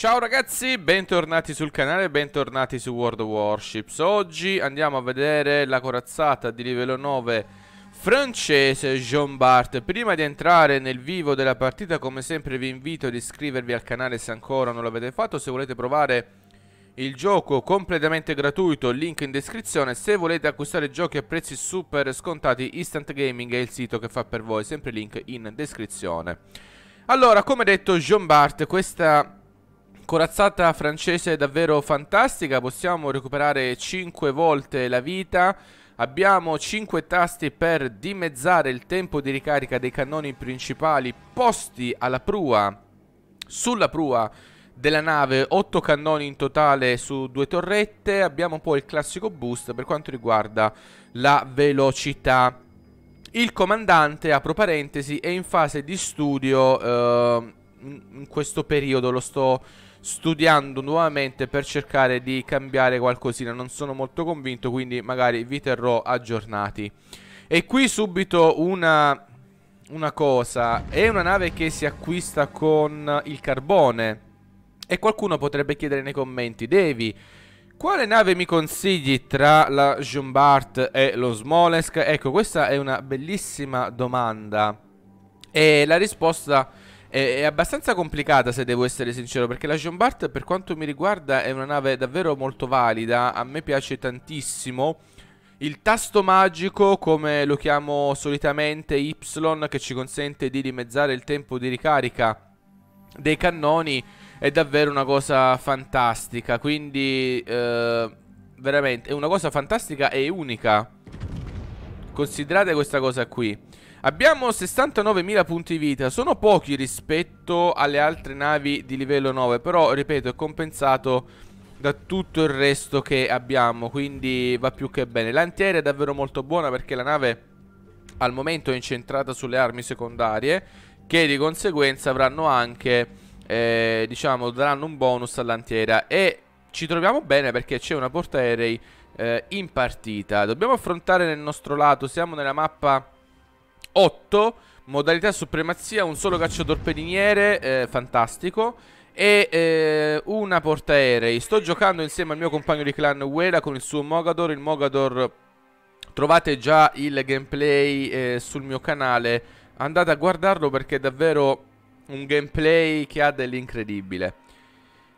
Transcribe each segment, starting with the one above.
Ciao ragazzi, bentornati sul canale, bentornati su World of Warships Oggi andiamo a vedere la corazzata di livello 9 francese Jean Bart Prima di entrare nel vivo della partita come sempre vi invito ad iscrivervi al canale se ancora non l'avete fatto Se volete provare il gioco completamente gratuito, link in descrizione Se volete acquistare giochi a prezzi super scontati, Instant Gaming è il sito che fa per voi Sempre link in descrizione allora, come detto, Jean Bart, questa corazzata francese davvero fantastica, possiamo recuperare 5 volte la vita. Abbiamo 5 tasti per dimezzare il tempo di ricarica dei cannoni principali posti alla prua, sulla prua della nave, 8 cannoni in totale su due torrette. Abbiamo poi il classico boost per quanto riguarda la velocità. Il comandante, apro parentesi, è in fase di studio eh, in questo periodo, lo sto studiando nuovamente per cercare di cambiare qualcosina. Non sono molto convinto, quindi magari vi terrò aggiornati. E qui subito una, una cosa. È una nave che si acquista con il carbone. E qualcuno potrebbe chiedere nei commenti, Devi, quale nave mi consigli tra la Jumbart e lo Smolensk? Ecco, questa è una bellissima domanda. E la risposta è, abbastanza complicata se devo essere sincero perché la John Bart per quanto mi riguarda è una nave davvero molto valida, a me piace tantissimo. Il tasto magico, come lo chiamo solitamente Y, che ci consente di dimezzare il tempo di ricarica dei cannoni, è davvero una cosa fantastica, quindi eh, veramente è una cosa fantastica e unica. Considerate questa cosa qui. Abbiamo 69.000 punti vita, sono pochi rispetto alle altre navi di livello 9, però ripeto è compensato da tutto il resto che abbiamo, quindi va più che bene. L'antiaerea è davvero molto buona perché la nave al momento è incentrata sulle armi secondarie, che di conseguenza avranno anche, eh, diciamo, daranno un bonus all'antiera. e ci troviamo bene perché c'è una portaerei eh, in partita. Dobbiamo affrontare nel nostro lato, siamo nella mappa 8 modalità supremazia, un solo cacciatore pediniere, eh, fantastico e eh, una portaerei. Sto giocando insieme al mio compagno di clan Uela con il suo Mogador, il Mogador trovate già il gameplay eh, sul mio canale, andate a guardarlo perché è davvero un gameplay che ha dell'incredibile.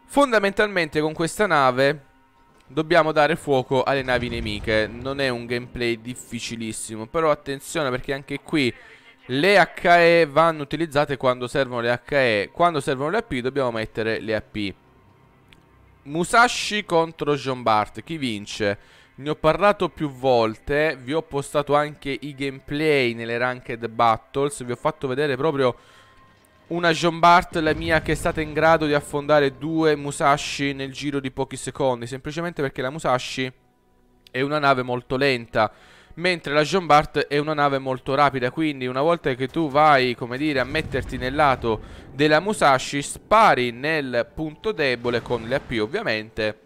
Fondamentalmente con questa nave Dobbiamo dare fuoco alle navi nemiche Non è un gameplay difficilissimo Però attenzione perché anche qui Le HE vanno utilizzate quando servono le HE Quando servono le AP dobbiamo mettere le AP Musashi contro John Bart Chi vince? Ne ho parlato più volte Vi ho postato anche i gameplay nelle Ranked Battles Vi ho fatto vedere proprio una John Bart, la mia, che è stata in grado di affondare due Musashi nel giro di pochi secondi, semplicemente perché la Musashi è una nave molto lenta, mentre la John Bart è una nave molto rapida, quindi una volta che tu vai, come dire, a metterti nel lato della Musashi, spari nel punto debole con le AP ovviamente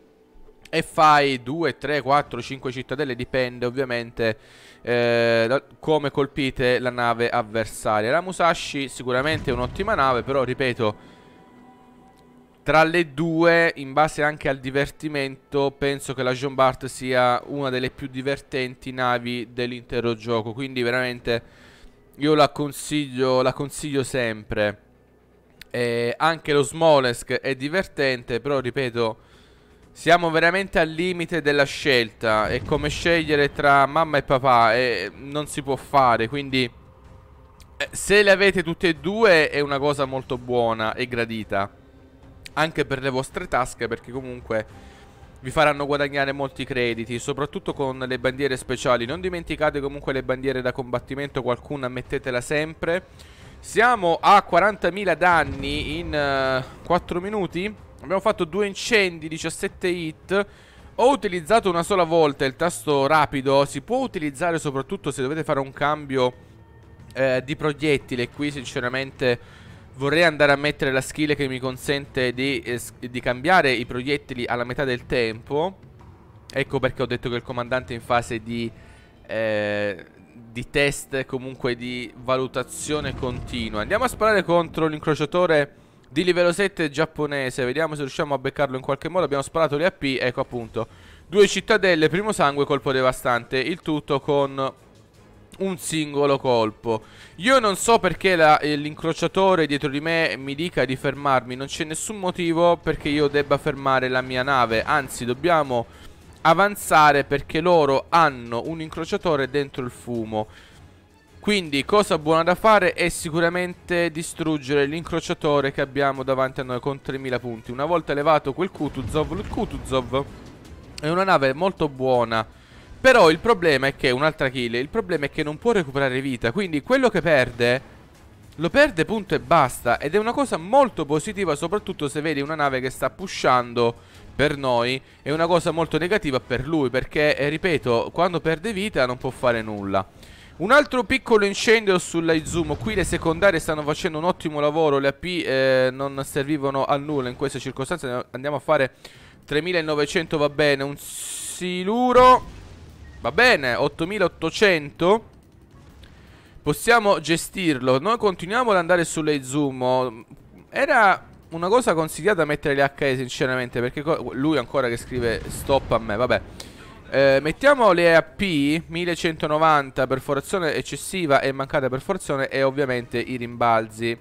e fai 2, 3, 4, 5 cittadelle, dipende ovviamente eh, da come colpite la nave avversaria. La Musashi sicuramente è un'ottima nave, però ripeto, tra le due, in base anche al divertimento, penso che la John Bart sia una delle più divertenti navi dell'intero gioco. Quindi veramente io la consiglio, la consiglio sempre. Eh, anche lo Smolesk è divertente, però ripeto siamo veramente al limite della scelta. È come scegliere tra mamma e papà. E non si può fare, quindi... Eh, se le avete tutte e due è una cosa molto buona e gradita. Anche per le vostre tasche, perché comunque vi faranno guadagnare molti crediti, soprattutto con le bandiere speciali. Non dimenticate comunque le bandiere da combattimento, qualcuna mettetela sempre. Siamo a 40.000 danni in uh, eh, 4 minuti. Abbiamo fatto due incendi, 17 hit Ho utilizzato una sola volta il tasto rapido Si può utilizzare soprattutto se dovete fare un cambio eh, di proiettile Qui sinceramente vorrei andare a mettere la skill che mi consente di, eh, di cambiare i proiettili alla metà del tempo Ecco perché ho detto che il comandante è in fase di... Eh, di test comunque di valutazione continua Andiamo a sparare contro l'incrociatore di livello 7 giapponese. Vediamo se riusciamo a beccarlo in qualche modo. Abbiamo sparato le AP, ecco appunto. Due cittadelle, primo sangue, colpo devastante. Il tutto con un singolo colpo. Io non so perché eh, l'incrociatore dietro di me mi dica di fermarmi. Non c'è nessun motivo perché io debba fermare la mia nave. Anzi, dobbiamo avanzare perché loro hanno un incrociatore dentro il fumo. Quindi cosa buona da fare è sicuramente distruggere l'incrociatore che abbiamo davanti a noi con 3000 punti Una volta elevato quel Kutuzov, il Kutuzov è una nave molto buona Però il problema è che, un'altra kill, il problema è che non può recuperare vita Quindi quello che perde, lo perde punto e basta Ed è una cosa molto positiva soprattutto se vedi una nave che sta pushando per noi È una cosa molto negativa per lui perché, eh, ripeto, quando perde vita non può fare nulla un altro piccolo incendio sull'Aizumo Qui le secondarie stanno facendo un ottimo lavoro Le AP eh, non servivano a nulla in queste circostanze Andiamo a fare 3900 va bene Un siluro Va bene 8800 Possiamo gestirlo Noi continuiamo ad andare sull'Aizumo Era una cosa consigliata mettere le HE sinceramente Perché lui ancora che scrive stop a me Vabbè eh, mettiamo le AP 1190 perforazione eccessiva e mancata perforazione e ovviamente i rimbalzi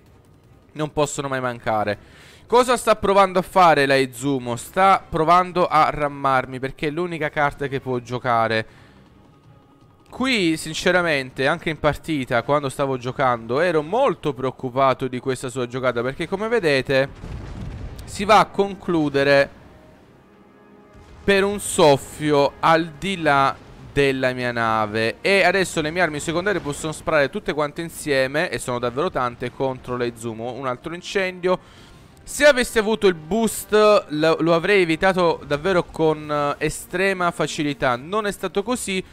non possono mai mancare. Cosa sta provando a fare la Izumo? Sta provando a rammarmi perché è l'unica carta che può giocare. Qui sinceramente anche in partita quando stavo giocando ero molto preoccupato di questa sua giocata perché come vedete si va a concludere per un soffio al di là della mia nave E adesso le mie armi secondarie possono sparare tutte quante insieme E sono davvero tante contro le Zumo Un altro incendio se avessi avuto il boost lo, lo avrei evitato davvero con eh, estrema facilità Non è stato così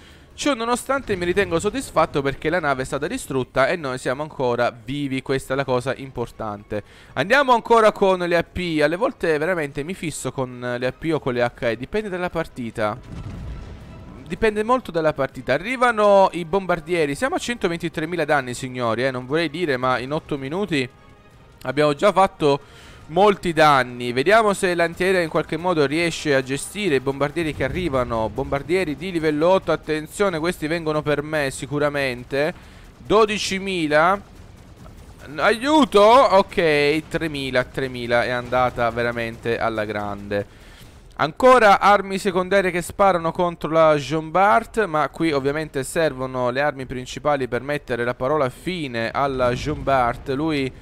Ciò nonostante mi ritengo soddisfatto perché la nave è stata distrutta e noi siamo ancora vivi, questa è la cosa importante. Andiamo ancora con le AP, alle volte veramente mi fisso con le AP o con le HE, dipende dalla partita. Dipende molto dalla partita Arrivano i bombardieri Siamo a 123.000 danni signori eh? Non vorrei dire ma in 8 minuti Abbiamo già fatto molti danni Vediamo se l'antiera in qualche modo riesce a gestire i bombardieri che arrivano Bombardieri di livello 8, attenzione questi vengono per me sicuramente 12.000 Aiuto! Ok, 3.000, 3.000 è andata veramente alla grande Ancora armi secondarie che sparano contro la Jean Bart, ma qui ovviamente servono le armi principali per mettere la parola fine alla Jean Bart. Lui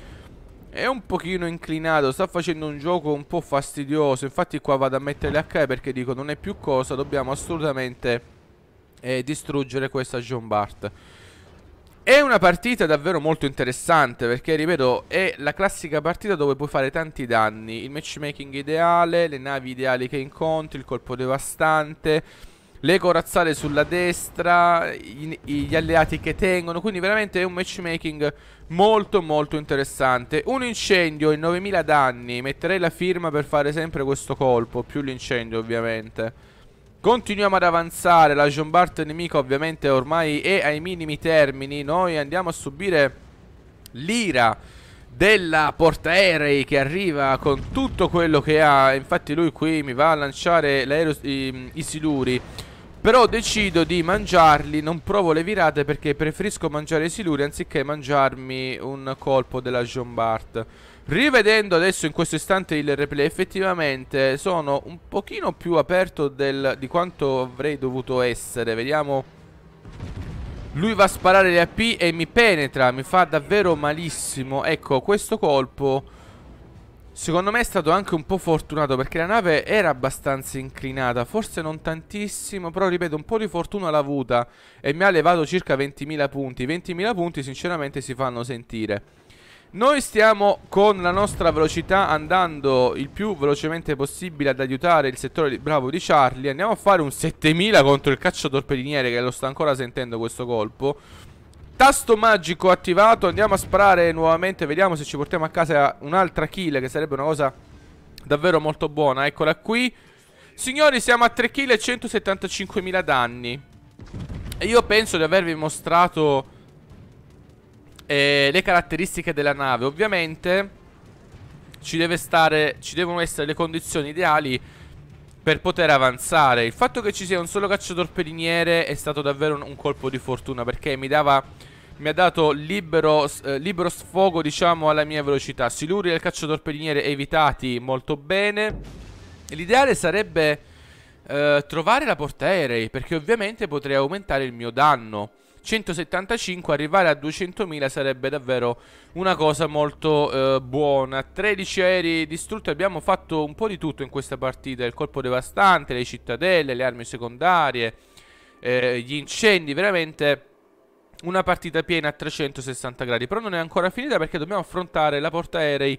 è un pochino inclinato, sta facendo un gioco un po' fastidioso, infatti qua vado a mettere l'H perché dico non è più cosa, dobbiamo assolutamente eh, distruggere questa John Bart. È una partita davvero molto interessante perché, ripeto, è la classica partita dove puoi fare tanti danni, il matchmaking ideale, le navi ideali che incontri, il colpo devastante le corazzate sulla destra, gli alleati che tengono, quindi veramente è un matchmaking molto molto interessante. Un incendio in 9000 danni, metterei la firma per fare sempre questo colpo, più l'incendio ovviamente. Continuiamo ad avanzare, la Jombart nemica ovviamente ormai è ai minimi termini, noi andiamo a subire l'ira della portaerei che arriva con tutto quello che ha Infatti lui qui mi va a lanciare i, i siluri però decido di mangiarli, non provo le virate perché preferisco mangiare i siluri anziché mangiarmi un colpo della John Bart. Rivedendo adesso in questo istante il replay effettivamente sono un pochino più aperto del, di quanto avrei dovuto essere. Vediamo. Lui va a sparare le AP e mi penetra, mi fa davvero malissimo. Ecco, questo colpo Secondo me è stato anche un po' fortunato perché la nave era abbastanza inclinata, forse non tantissimo, però ripeto un po' di fortuna l'ha avuta e mi ha levato circa 20.000 punti. 20.000 punti sinceramente si fanno sentire. Noi stiamo con la nostra velocità andando il più velocemente possibile ad aiutare il settore di... bravo di Charlie. Andiamo a fare un 7.000 contro il cacciatorpediniere che lo sta ancora sentendo questo colpo. Tasto magico attivato, andiamo a sparare nuovamente, vediamo se ci portiamo a casa un'altra kill che sarebbe una cosa davvero molto buona, eccola qui Signori siamo a 3 kill e 175.000 danni E io penso di avervi mostrato eh, le caratteristiche della nave Ovviamente ci, stare, ci devono essere le condizioni ideali per poter avanzare Il fatto che ci sia un solo cacciatorpediniere è stato davvero un colpo di fortuna Perché mi dava mi ha dato libero, eh, libero sfogo, diciamo, alla mia velocità. Siluri e il cacciatorpediniere evitati molto bene. L'ideale sarebbe eh, trovare la portaerei, perché ovviamente potrei aumentare il mio danno. 175 arrivare a 200.000 sarebbe davvero una cosa molto eh, buona 13 aerei distrutti abbiamo fatto un po' di tutto in questa partita il colpo devastante, le cittadelle, le armi secondarie eh, gli incendi veramente una partita piena a 360 gradi. Però non è ancora finita perché dobbiamo affrontare la portaerei.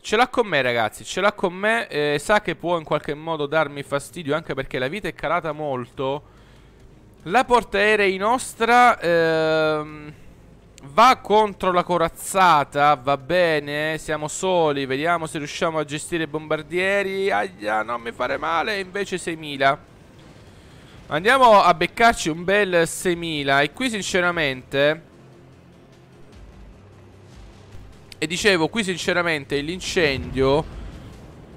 Ce l'ha con me ragazzi, ce l'ha con me. Eh, sa che può in qualche modo darmi fastidio anche perché la vita è calata molto. La portaerei nostra ehm, va contro la corazzata, va bene, siamo soli, vediamo se riusciamo a gestire i bombardieri. Aia, non mi fare male, invece 6000. Andiamo a beccarci un bel 6000 E qui sinceramente E dicevo qui sinceramente l'incendio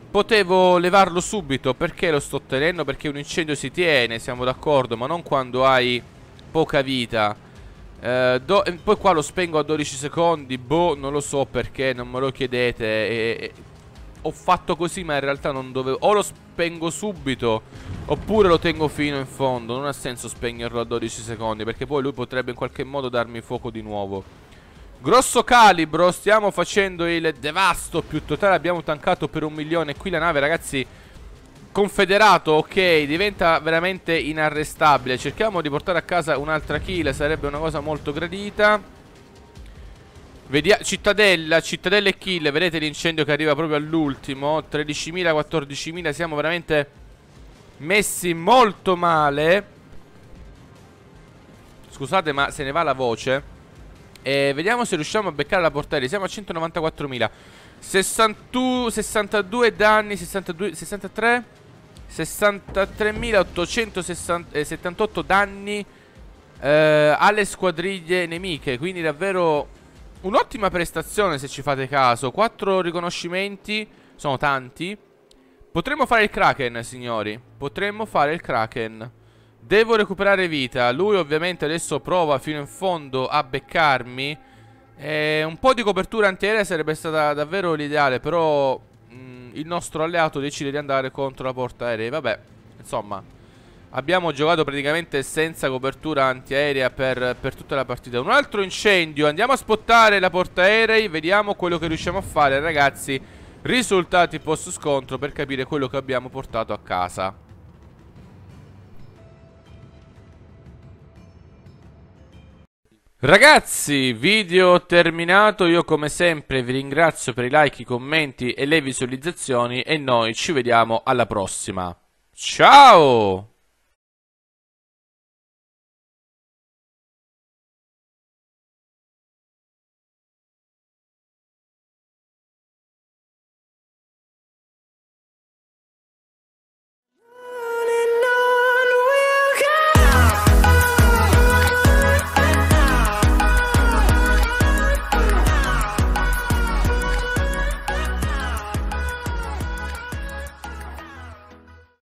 Potevo levarlo subito Perché lo sto tenendo? Perché un incendio si tiene Siamo d'accordo Ma non quando hai poca vita eh, Poi qua lo spengo a 12 secondi Boh non lo so perché Non me lo chiedete e, e ho fatto così ma in realtà non dovevo O lo spengo subito Oppure lo tengo fino in fondo Non ha senso spegnerlo a 12 secondi Perché poi lui potrebbe in qualche modo darmi fuoco di nuovo Grosso calibro Stiamo facendo il devasto più totale Abbiamo tankato per un milione Qui la nave ragazzi Confederato ok diventa veramente inarrestabile Cerchiamo di portare a casa un'altra kill Sarebbe una cosa molto gradita Vediamo, cittadella, cittadella e kill, vedete l'incendio che arriva proprio all'ultimo 13.000, 14.000, siamo veramente messi molto male Scusate ma se ne va la voce e Vediamo se riusciamo a beccare la portaerei, siamo a 194.000 62, danni, 62, 63 63.878 danni eh, alle squadriglie nemiche Quindi davvero Un'ottima prestazione se ci fate caso. Quattro riconoscimenti, sono tanti. Potremmo fare il Kraken, signori. Potremmo fare il Kraken. Devo recuperare vita. Lui ovviamente adesso prova fino in fondo a beccarmi. E un po' di copertura antiaerea sarebbe stata davvero l'ideale, però mh, mm, il nostro alleato decide di andare contro la porta aerea. Vabbè, insomma... Abbiamo giocato praticamente senza copertura antiaerea per, per, tutta la partita Un altro incendio Andiamo a spottare la portaerei Vediamo quello che riusciamo a fare ragazzi Risultati post scontro per capire quello che abbiamo portato a casa Ragazzi, video terminato, io come sempre vi ringrazio per i like, i commenti e le visualizzazioni e noi ci vediamo alla prossima. Ciao!